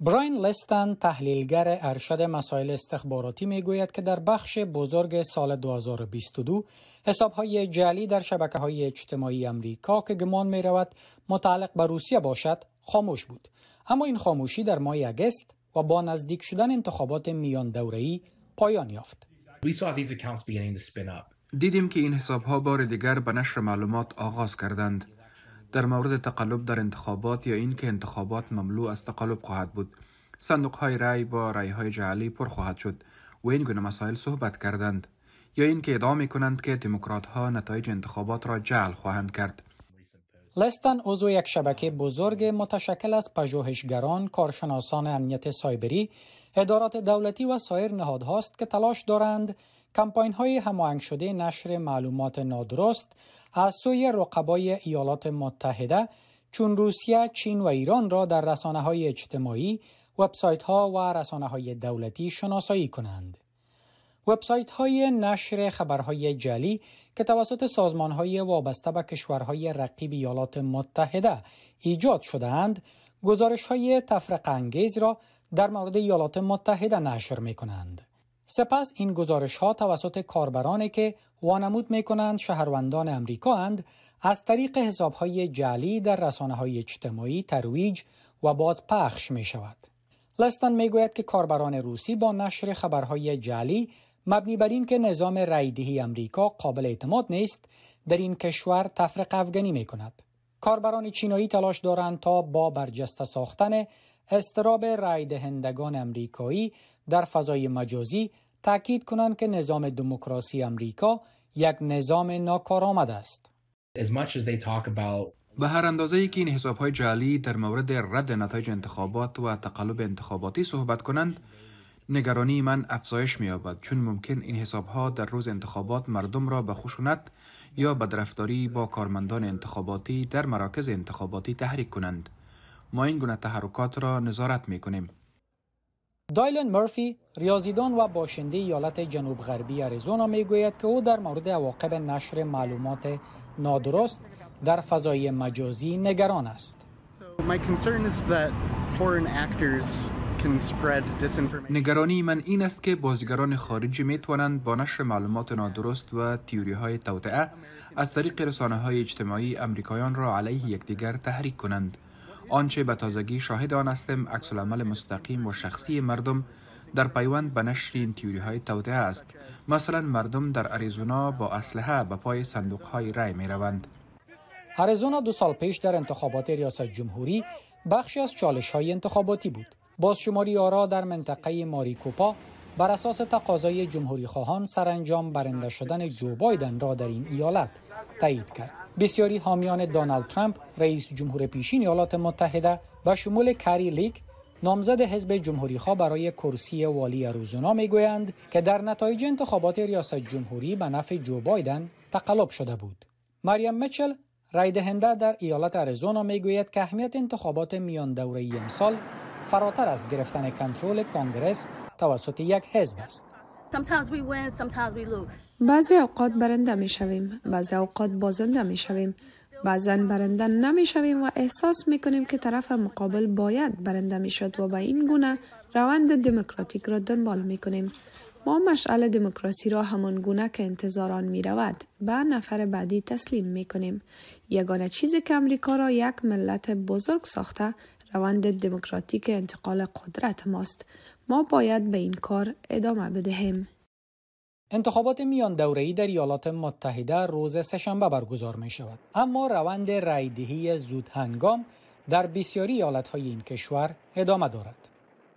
براین لستن تحلیلگر ارشد مسائل استخباراتی میگوید که در بخش بزرگ سال 2022 های جعلی در شبکه های اجتماعی امریکا که گمان می رود متعلق به روسیه باشد خاموش بود اما این خاموشی در ماه اگست و با نزدیک شدن انتخابات میان دوره‌ای پایان یافت دیدیم که این حسابها بار دیگر به نشر معلومات آغاز کردند در مورد تقلب در انتخابات یا اینکه انتخابات مملو از تقلب خواهد بود صندوق های رأی با رای های جعلی پر خواهد شد و این گونه مسائل صحبت کردند یا اینکه ادعا می کنند که دموکرات ها نتایج انتخابات را جعل خواهند کرد لستن عضو یک شبکه بزرگ متشکل از پژوهشگران، کارشناسان امنیت سایبری، ادارات دولتی و سایر نهادهاست که تلاش دارند کمپاین های هماهنگ شده نشر معلومات نادرست از سوی رقبای ایالات متحده چون روسیه، چین و ایران را در رسانه های اجتماعی، وبسایت ها و رسانه های دولتی شناسایی کنند. وبسایت های نشر خبرهای جلی که توسط سازمان های وابسته به کشورهای رقیب ایالات متحده ایجاد شده اند، گزارش های تفرق انگیز را در مورد ایالات متحده نشر می کنند. سپس این گزارش ها توسط کاربرانی که وانمود می شهروندان امریکا اند از طریق حساب های جعلی در رسانه های اجتماعی ترویج و باز پخش می شود. لستن می گوید که کاربران روسی با نشر خبرهای جعلی مبنی بر این که نظام رایدهی امریکا قابل اعتماد نیست در این کشور تفرق افغانی می کند. کاربران چینایی تلاش دارند تا با برجسته ساختن استراب رای دهندگان امریکایی در فضای مجازی تاکید کنند که نظام دموکراسی امریکا یک نظام ناکارآمد است. به هر اندازه ای که این حساب های جعلی در مورد رد نتایج انتخابات و تقلب انتخاباتی صحبت کنند، نگرانی من افزایش می‌یابد چون ممکن این حسابها در روز انتخابات مردم را به خشونت یا بدرفتاری با کارمندان انتخاباتی در مراکز انتخاباتی تحریک کنند. ما این گونه تحرکات را نظارت می کنیم. دایلن مرفی ریاضیدان و باشنده ایالت جنوب غربی اریزونا می گوید که او در مورد عواقب نشر معلومات نادرست در فضای مجازی نگران است. نگرانی من این است که بازیگران خارجی می توانند با نشر معلومات نادرست و تیوری های توطعه از طریق رسانه های اجتماعی امریکایان را علیه یکدیگر تحریک کنند. آنچه به تازگی شاهد آن هستیم عکسالعمل مستقیم و شخصی مردم در پیوند به نشر این تیوری های توطعه است مثلا مردم در اریزونا با اسلحه به پای صندوق های رای می روند اریزونا دو سال پیش در انتخابات ریاست جمهوری بخشی از چالش های انتخاباتی بود بازشماری آرا در منطقه ماریکوپا بر اساس تقاضای جمهوری خواهان سرانجام برنده شدن جو بایدن را در این ایالت تایید کرد. بسیاری حامیان دانالد ترامپ رئیس جمهور پیشین ایالات متحده به شمول کری لیک نامزد حزب جمهوری برای کرسی والی اروزونا می گویند که در نتایج انتخابات ریاست جمهوری به نفع جو بایدن تقلب شده بود. مریم میچل رای در ایالت اریزونا می گوید که اهمیت انتخابات میان دوره امسال فراتر از گرفتن کنترل کانگرس توسط یک حزب است. بعضی اوقات برنده می شویم، بعضی اوقات بازنده می شویم. بعضا برنده نمی شویم و احساس می کنیم که طرف مقابل باید برنده می شد و به این گونه روند دموکراتیک را دنبال می کنیم. ما مشعل دموکراسی را همان گونه که انتظاران می رود به نفر بعدی تسلیم می کنیم. یگانه چیزی که امریکا را یک ملت بزرگ ساخته روند دموکراتیک انتقال قدرت ماست ما باید به این کار ادامه بدهیم انتخابات میان دوره‌ای در ایالات متحده روز سهشنبه برگزار می شود اما روند رای‌دهی زود هنگام در بسیاری ایالت‌های این کشور ادامه دارد